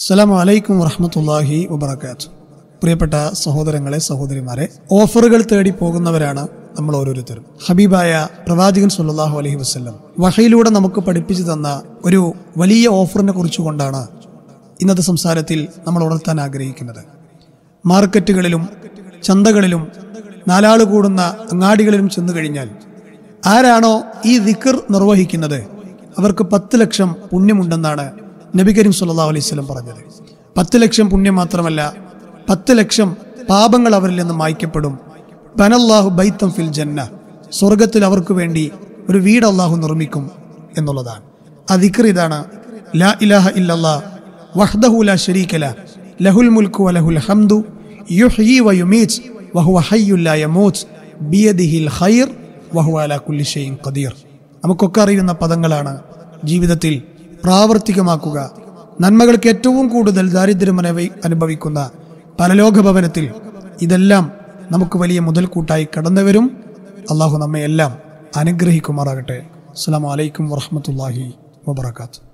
അസ്സാം വലൈക്കും വറഹമത്തല്ലാഹി വബർക്കാത്തു പ്രിയപ്പെട്ട സഹോദരങ്ങളെ സഹോദരിമാരെ ഓഫറുകൾ തേടി പോകുന്നവരാണ് നമ്മൾ ഓരോരുത്തരും ഹബീബായ പ്രവാചകൻ സുല്ലാഹു അലഹി വസ്ല്ലം വഹയിലൂടെ നമുക്ക് പഠിപ്പിച്ചു തന്ന ഒരു വലിയ ഓഫറിനെ കുറിച്ചുകൊണ്ടാണ് ഇന്നത്തെ സംസാരത്തിൽ നമ്മൾ ഉണർത്താൻ ആഗ്രഹിക്കുന്നത് മാർക്കറ്റുകളിലും ചന്തകളിലും നാലാൾ കൂടുന്ന അങ്ങാടികളിലും ചെന്നു കഴിഞ്ഞാൽ ആരാണോ ഈ ദിക്കർ നിർവഹിക്കുന്നത് അവർക്ക് പത്ത് ലക്ഷം പുണ്യമുണ്ടെന്നാണ് നബി കരീം സുല്ലാ അലൈഹി പറഞ്ഞത് പത്ത് ലക്ഷം പുണ്യം മാത്രമല്ല പത്ത് ലക്ഷം പാപങ്ങൾ അവരിൽ നിന്ന് മായ്ക്കപ്പെടും ബനല്ലാഹു ബൈത്തം ഫിൽ ജന്ന സ്വർഗത്തിൽ അവർക്ക് വേണ്ടി ഒരു വീട് അള്ളാഹു നിർമ്മിക്കും എന്നുള്ളതാണ് ദിക്ർ ഇതാണ് ലാ ഇലാഹ ഇല്ലല്ലാ വഹ്ദഹുല ഷരീക്കല ലഹുൽ മുൽകു വലഹുൽ ഹംദു യുഹി വയുമീച്ച് വഹുവ ഹയ്യുല്ല യമൂച്ച് ബിയദിഹിൽ ഹൈർ വഹുവ അലാ കുല്ലി ഷൈഇൻ ഖദീർ നമുക്കൊക്കെ അറിയുന്ന പദങ്ങളാണ് ജീവിതത്തിൽ പ്രാവർത്തികമാക്കുക നന്മകൾക്ക് ഏറ്റവും കൂടുതൽ ദാരിദ്ര്യം അനുഭവിക്കുന്ന പരലോകഭവനത്തിൽ ഇതെല്ലാം നമുക്ക് വലിയ മുതൽക്കൂട്ടായി കടന്നുവരും അള്ളാഹു നമ്മെ എല്ലാം അനുഗ്രഹിക്കുമാറാകട്ടെ അസ്സാം വലൈക്കും വർഹമത്തല്ലാഹി വാത്തു